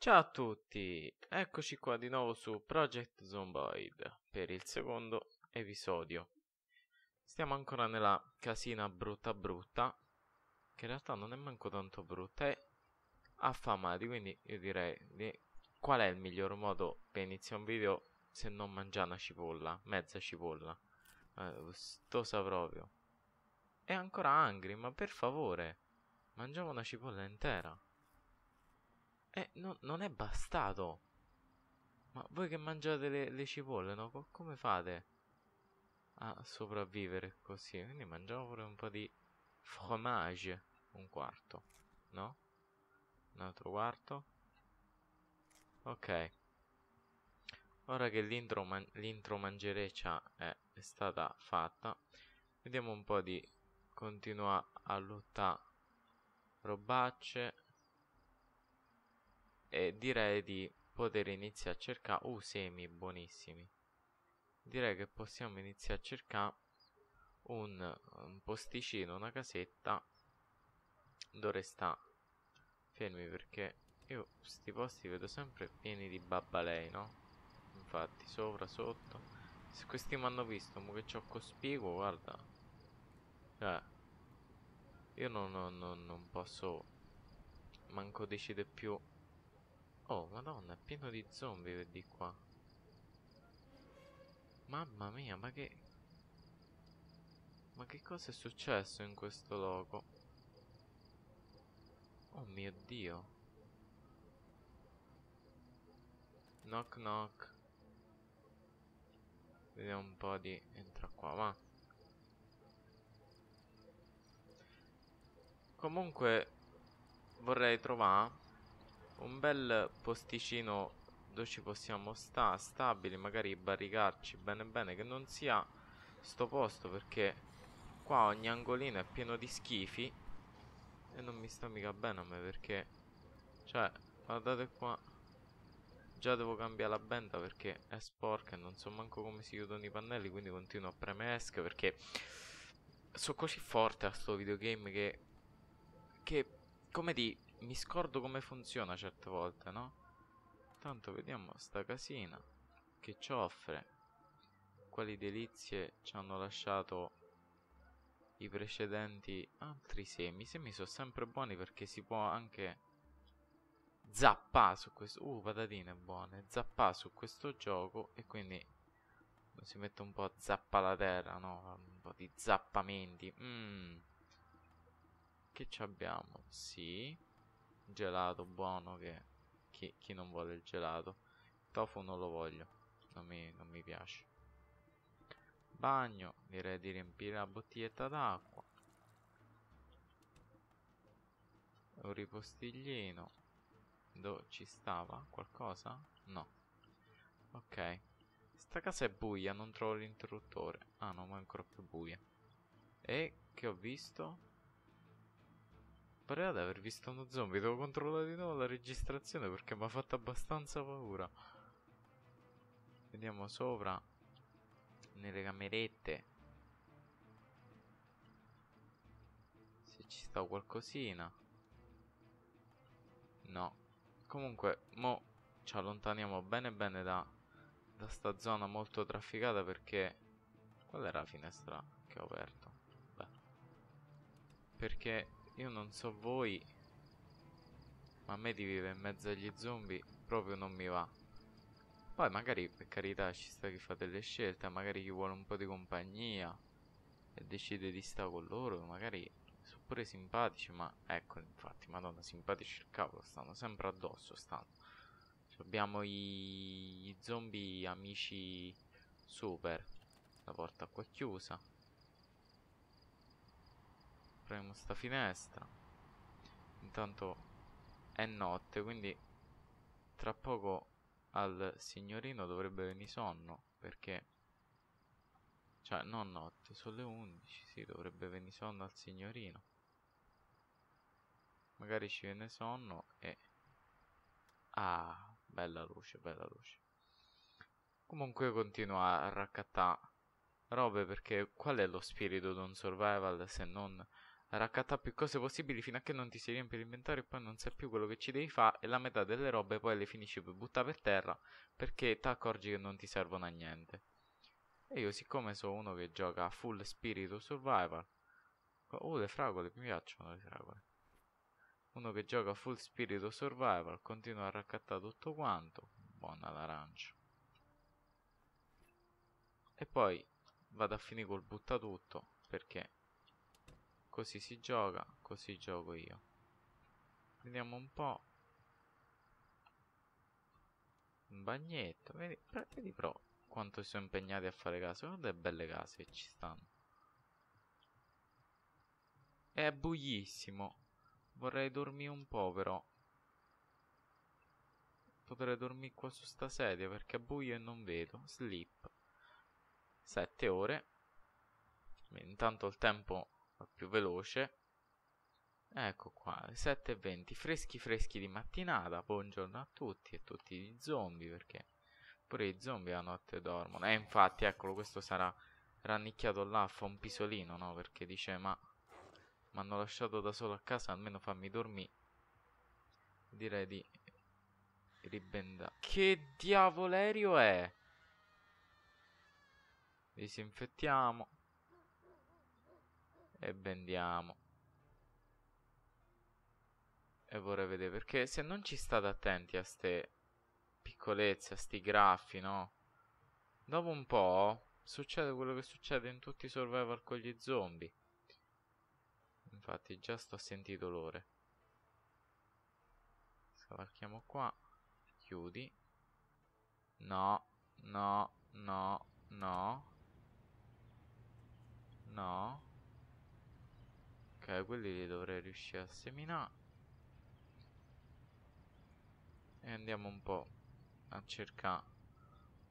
Ciao a tutti, eccoci qua di nuovo su Project Zomboid per il secondo episodio. Stiamo ancora nella casina brutta brutta, che in realtà non è manco tanto brutta, è affamati, quindi io direi di... qual è il miglior modo per iniziare un video se non mangiare una cipolla, mezza cipolla. Eh, gustosa proprio. È ancora angry, ma per favore, mangiamo una cipolla intera. Eh, no, non è bastato. Ma voi che mangiate le, le cipolle, no? come fate a sopravvivere così? Quindi mangiamo pure un po' di fromage. Un quarto, no? Un altro quarto. Ok. Ora che l'intro man mangereccia è, è stata fatta, vediamo un po' di continuare a lottare robacce e direi di poter iniziare a cercare uh, semi buonissimi direi che possiamo iniziare a cercare un, un posticino una casetta dove sta fermi perché io questi posti vedo sempre pieni di babbalei no? infatti sopra sotto se questi mi hanno visto mo che c'ho cospicuo guarda cioè io non, non, non posso manco decidere più Oh, madonna, è pieno di zombie di qua. Mamma mia, ma che... Ma che cosa è successo in questo loco? Oh mio Dio. Knock knock. Vediamo un po' di... Entra qua, va. Comunque... Vorrei trovare un bel posticino dove ci possiamo stare stabili, magari barricarci bene bene che non sia sto posto perché qua ogni angolino è pieno di schifi e non mi sta mica bene a me perché cioè guardate qua già devo cambiare la benda perché è sporca e non so manco come si chiudono i pannelli quindi continuo a premere ESC perché sono così forte a sto videogame che che come di mi scordo come funziona certe volte, no? Tanto vediamo sta casina che ci offre. Quali delizie ci hanno lasciato i precedenti altri semi. I semi sono sempre buoni perché si può anche zappare su questo... Uh, patatine buone. Zappare su questo gioco e quindi si mette un po' a zappa la terra, no? Un po' di zappamenti. Mm. Che ci abbiamo? Sì gelato buono che chi, chi, non vuole il gelato. Tofu non lo voglio, non mi, non mi piace. Bagno, direi di riempire la bottiglietta d'acqua. Un ripostiglino. Dove ci stava? Qualcosa? No. Ok. Sta casa è buia, non trovo l'interruttore. Ah no, ma è ancora più buia. E che ho visto? pare di aver visto uno zombie. Devo controllare di nuovo la registrazione perché mi ha fatto abbastanza paura. Vediamo sopra. Nelle camerette. Se ci sta qualcosina. No. Comunque, mo ci allontaniamo bene bene da, da sta zona molto trafficata perché... Qual era la finestra che ho aperto? Beh. Perché io non so voi, ma a me di vivere in mezzo agli zombie proprio non mi va. Poi magari, per carità, ci sta chi fa delle scelte, magari chi vuole un po' di compagnia e decide di stare con loro, magari sono pure simpatici, ma ecco, infatti, madonna, simpatici il cavolo, stanno sempre addosso, stanno. Cioè, abbiamo i... i zombie amici super, la porta qua chiusa apriamo sta finestra intanto è notte quindi tra poco al signorino dovrebbe venire sonno perché cioè non notte sono le 11 sì dovrebbe venire sonno al signorino magari ci viene sonno e ah bella luce bella luce comunque continua a raccattare robe perché qual è lo spirito di un survival se non raccattare più cose possibili fino a che non ti si riempie l'inventario e poi non sai più quello che ci devi fare e la metà delle robe poi le finisci per buttare per terra perché ti accorgi che non ti servono a niente. E io siccome sono uno che gioca a full spirito survival, oh le fragole, mi piacciono le fragole. Uno che gioca a full spirito survival continua a raccattare tutto quanto, buona l'arancio. E poi vado a finire col buttatutto perché Così si gioca, così gioco io. Vediamo un po'. Un bagnetto. Vedi, vedi però quanto si sono impegnati a fare case. Guarda le belle case che ci stanno. È buiissimo. Vorrei dormire un po' però. Potrei dormire qua su sta sedia perché è buio e non vedo. Sleep. Sette ore. Intanto il tempo più veloce ecco qua 7.20 freschi freschi di mattinata buongiorno a tutti e tutti gli zombie perché pure i zombie a notte dormono e infatti eccolo questo sarà rannicchiato là fa un pisolino no perché dice ma mi hanno lasciato da solo a casa almeno fammi dormire direi di ribendare che diavolerio è disinfettiamo e bendiamo e vorrei vedere perché se non ci state attenti a ste piccolezze a sti graffi no dopo un po' succede quello che succede in tutti i survival con gli zombie infatti già sto a sentire dolore scavalchiamo qua chiudi no no no no no quelli li dovrei riuscire a seminare. E andiamo un po' a cercare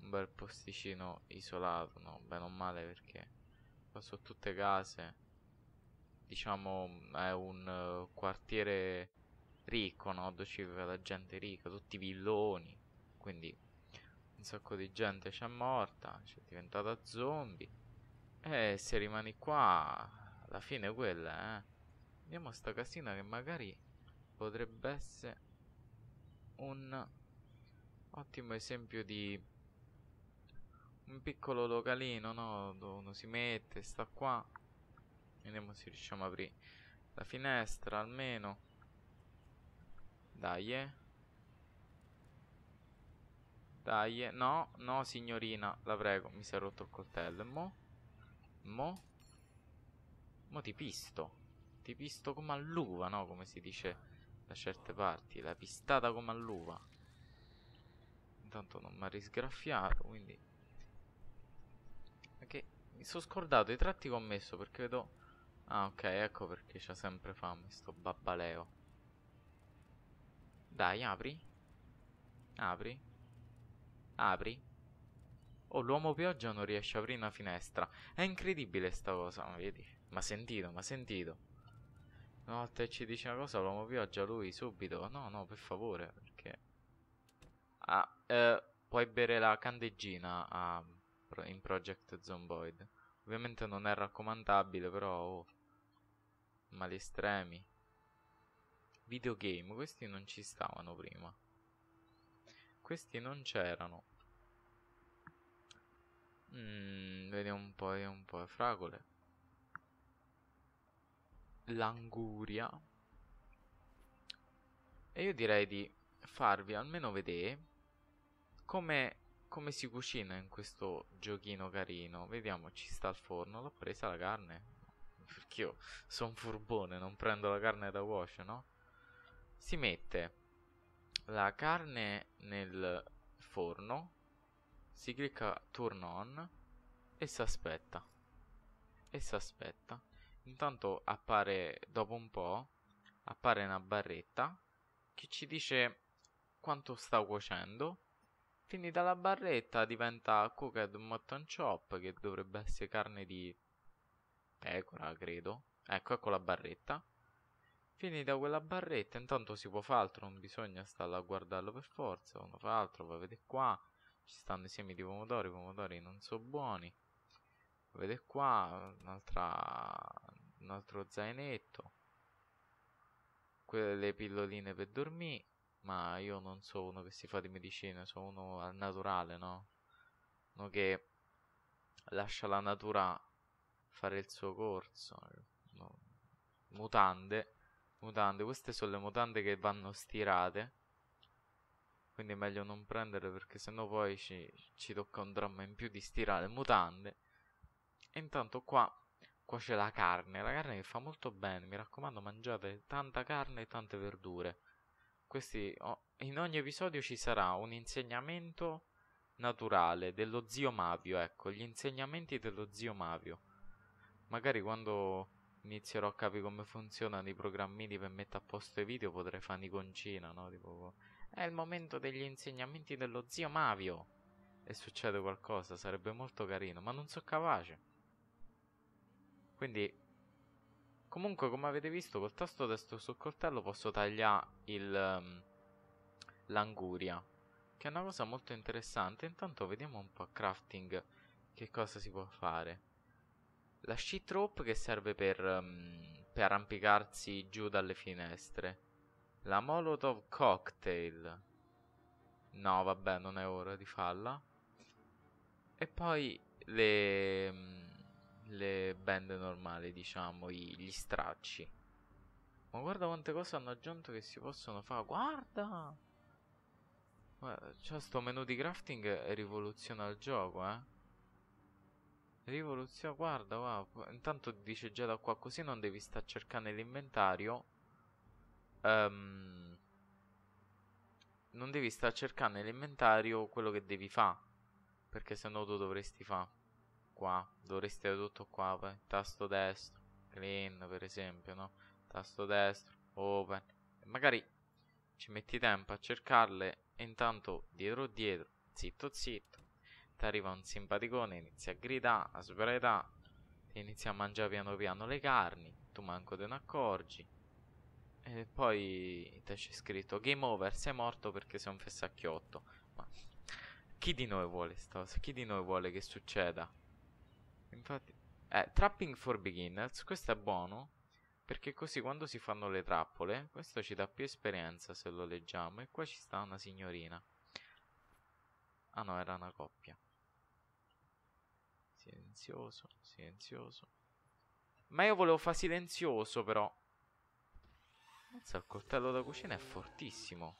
un bel posticino isolato, no? Beh, non male perché qua sono tutte case. Diciamo è un uh, quartiere ricco, no? Dove c'è la gente ricca, tutti i villoni. Quindi un sacco di gente c'è morta, c'è diventata zombie. E se rimani qua alla fine è quella, eh. Andiamo a sta casina che magari potrebbe essere un ottimo esempio di un piccolo localino, no? Dove uno si mette, sta qua. Vediamo se riusciamo a aprire la finestra almeno. Dai, eh. Dai, eh. no, no signorina, la prego, mi si è rotto il coltello. mo? Mo? Mo ti pisto. Ti pisto come all'uva, no? Come si dice da certe parti. La pistata come all'uva. Intanto non mi ha risgraffiato, quindi... Ok. mi sono scordato i tratti che ho messo, perché vedo... Ah, ok, ecco perché c'ha sempre fame, sto babbaleo. Dai, apri. Apri. Apri. Oh, l'uomo pioggia non riesce a aprire una finestra. È incredibile sta cosa, vedi? Ma sentito, ma sentito. Una volta ci dice una cosa l'uomo moviaggia lui subito. No, no, per favore, perché... Ah, eh, puoi bere la candeggina ah, in Project Zomboid. Ovviamente non è raccomandabile, però... Oh, mali estremi. Videogame, questi non ci stavano prima. Questi non c'erano. Mm, vediamo un po', vediamo un po'. Fragole l'anguria e io direi di farvi almeno vedere come, come si cucina in questo giochino carino. Vediamo, ci sta il forno. L'ho presa la carne? Perché io sono furbone, non prendo la carne da wash, no? Si mette la carne nel forno, si clicca turn on e si aspetta. E si aspetta. Intanto appare, dopo un po', appare una barretta che ci dice quanto sta cuocendo. Quindi dalla barretta diventa cooked mutton chop, che dovrebbe essere carne di pecora, credo. Ecco, ecco la barretta. Quindi da quella barretta intanto si può fare altro, non bisogna stare a guardarlo per forza. Uno fa altro, poi vedete qua, ci stanno i semi di pomodori, i pomodori non sono buoni. Vedete qua, un'altra un altro zainetto, quelle pilloline per dormire, ma io non sono uno che si fa di medicina, sono uno al naturale, no? Uno che lascia la natura fare il suo corso. No. Mutande, mutande, queste sono le mutande che vanno stirate. Quindi è meglio non prendere perché sennò poi ci, ci tocca un dramma in più di stirare mutande. E intanto qua cuoce la carne, la carne che fa molto bene, mi raccomando mangiate tanta carne e tante verdure. Questi, oh, in ogni episodio ci sarà un insegnamento naturale dello zio Mavio, ecco, gli insegnamenti dello zio Mavio. Magari quando inizierò a capire come funzionano i programmini per mettere a posto i video potrei fare niconcina, no? Tipo, è il momento degli insegnamenti dello zio Mavio. E succede qualcosa, sarebbe molto carino, ma non so capace. Quindi, comunque come avete visto, col tasto destro sul coltello posso tagliare um, l'anguria, che è una cosa molto interessante. Intanto vediamo un po' a crafting che cosa si può fare. La sheet rope che serve per, um, per arrampicarsi giù dalle finestre. La molotov cocktail. No, vabbè, non è ora di farla. E poi le... Ehm, le band normali, diciamo, gli stracci. Ma guarda quante cose hanno aggiunto che si possono fare. Guarda! Guarda, cioè, sto menu di crafting eh, rivoluziona il gioco, eh. Rivoluziona, guarda, guarda. Intanto dice già da qua, così non devi stare a cercare nell'inventario. Um, non devi stare a cercare nell'inventario quello che devi fare. Perché se no tu dovresti fare qua, dovresti avere tutto qua, poi. tasto destro, clean per esempio, no? Tasto destro, open, e magari ci metti tempo a cercarle e intanto dietro dietro, zitto zitto, ti arriva un simpaticone, inizia a gridare, a sbraitare, inizia a mangiare piano piano le carni, tu manco te ne accorgi. E poi ti c'è scritto game over, sei morto perché sei un fessacchiotto. Ma chi di noi vuole sta cosa? Chi di noi vuole che succeda? Infatti... Eh, Trapping for Beginners, questo è buono, perché così quando si fanno le trappole, questo ci dà più esperienza se lo leggiamo, e qua ci sta una signorina. Ah no, era una coppia. Silenzioso, silenzioso. Ma io volevo fare silenzioso però. Mazza, il coltello da cucina è fortissimo.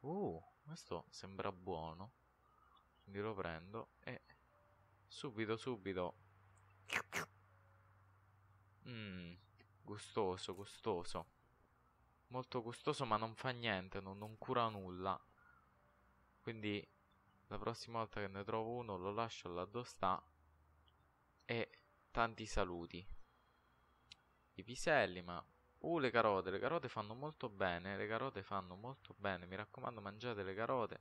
Uh, questo sembra buono. Quindi lo prendo e Subito, subito. Mmm, gustoso, gustoso. Molto gustoso, ma non fa niente, non, non cura nulla. Quindi la prossima volta che ne trovo uno lo lascio là dove sta. E tanti saluti. I piselli, ma... Uh, le carote, le carote fanno molto bene, le carote fanno molto bene. Mi raccomando, mangiate le carote.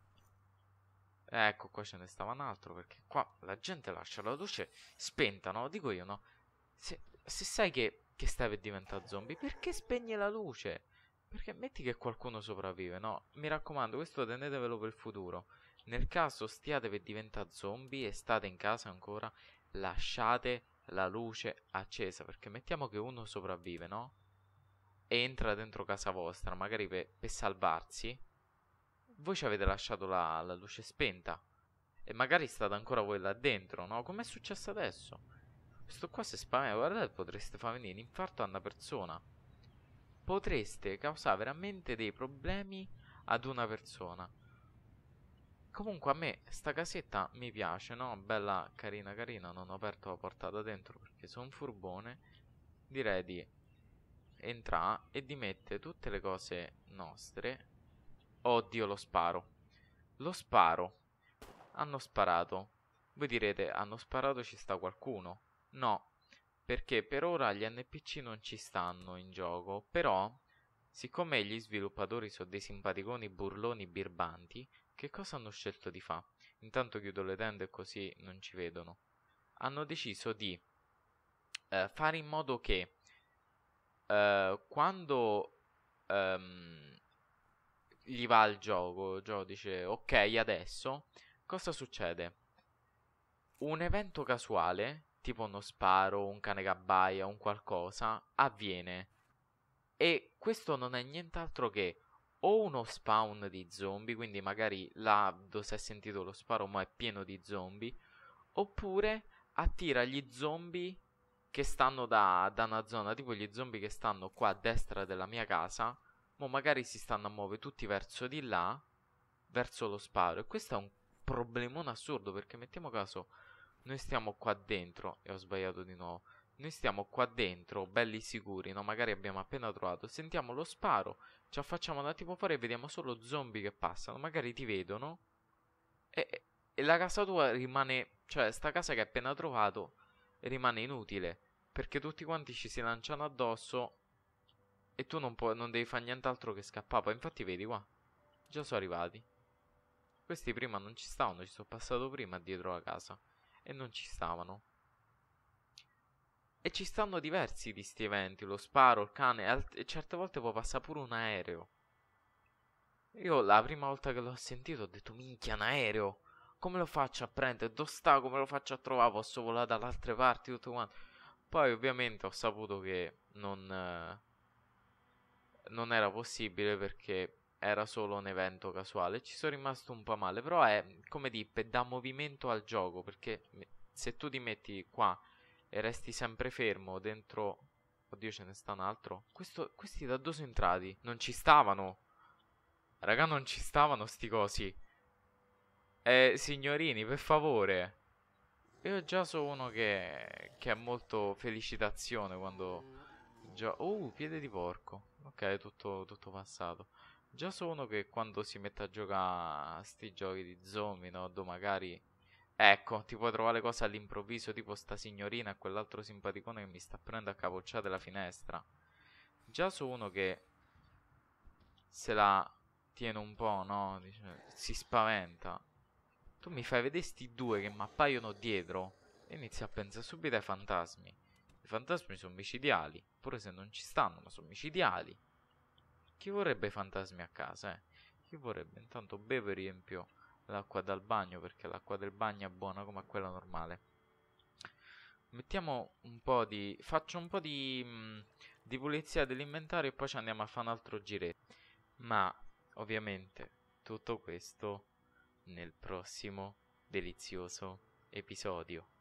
Ecco, qua ce ne stava un altro, perché qua la gente lascia la luce spenta, no? Dico io, no? Se, se sai che, che stai per diventare zombie, perché spegni la luce? Perché metti che qualcuno sopravvive, no? Mi raccomando, questo tenetevelo per il futuro. Nel caso stiate per diventare zombie e state in casa ancora, lasciate la luce accesa, perché mettiamo che uno sopravvive, no? E entra dentro casa vostra, magari per, per salvarsi, voi ci avete lasciato la, la luce spenta e magari state ancora voi là dentro, no? Com'è successo adesso? Questo qua se spaventa, eh, guardate, potreste far venire infarto a una persona. Potreste causare veramente dei problemi ad una persona. Comunque a me sta casetta mi piace, no? Bella, carina, carina, non ho aperto la porta da dentro perché sono un furbone. Direi di entrare e di mettere tutte le cose nostre Oddio, lo sparo. Lo sparo. Hanno sparato. Voi direte, hanno sparato ci sta qualcuno? No, perché per ora gli NPC non ci stanno in gioco, però... Siccome gli sviluppatori sono dei simpaticoni burloni birbanti, che cosa hanno scelto di fare? Intanto chiudo le tende così non ci vedono. Hanno deciso di eh, fare in modo che eh, quando ehm, gli va al gioco. Joe dice ok adesso. Cosa succede? Un evento casuale, tipo uno sparo, un cane che abbaia, un qualcosa, avviene. E questo non è nient'altro che o uno spawn di zombie, quindi magari là dove si è sentito lo sparo ma è pieno di zombie, oppure attira gli zombie che stanno da, da una zona, tipo gli zombie che stanno qua a destra della mia casa, Mo magari si stanno a muovere tutti verso di là, verso lo sparo. E questo è un problemone assurdo perché mettiamo caso noi stiamo qua dentro e ho sbagliato di nuovo. Noi stiamo qua dentro, belli sicuri, no? Magari abbiamo appena trovato. Sentiamo lo sparo, ci affacciamo da tipo fuori e vediamo solo zombie che passano. Magari ti vedono e, e la casa tua rimane... Cioè, sta casa che hai appena trovato rimane inutile. Perché tutti quanti ci si lanciano addosso e tu non, puoi, non devi fare nient'altro che scappare. Poi infatti vedi qua. Già sono arrivati. Questi prima non ci stavano, ci sono passato prima dietro la casa. E non ci stavano. E ci stanno diversi di sti eventi, lo sparo, il cane, e certe volte può passare pure un aereo. Io la prima volta che l'ho sentito ho detto, minchia, un aereo! Come lo faccio a prendere? Dove sta? Come lo faccio a trovare? Posso volare dall'altra parte? Tutto quanto. Poi ovviamente ho saputo che non... Eh non era possibile perché era solo un evento casuale. Ci sono rimasto un po' male, però è come dippe, dà movimento al gioco perché se tu ti metti qua e resti sempre fermo dentro... Oddio ce ne sta un altro. Questo, questi da dove sono entrati? Non ci stavano. Raga, non ci stavano sti cosi. Eh, signorini, per favore. Io già sono uno che, che è molto felicitazione quando... Gio- oh, piede di porco. Ok, tutto, tutto passato. Già sono che quando si mette a giocare a sti giochi di zombie, no? Do magari... Ecco, ti puoi trovare cose all'improvviso, tipo sta signorina e quell'altro simpaticone che mi sta prendendo a capocciate la finestra. Già sono che... Se la tiene un po', no? Dice, si spaventa. Tu mi fai vedere sti due che mi appaiono dietro e inizi a pensare subito ai fantasmi. I fantasmi sono micidiali, pure se non ci stanno, ma sono micidiali. Chi vorrebbe i fantasmi a casa, eh? Chi vorrebbe? Intanto bevo e riempio l'acqua dal bagno, perché l'acqua del bagno è buona come quella normale. Mettiamo un po' di... faccio un po' di, mh, mm, di pulizia dell'inventario e poi ci andiamo a fare un altro giretto. Ma, ovviamente, tutto questo nel prossimo delizioso episodio.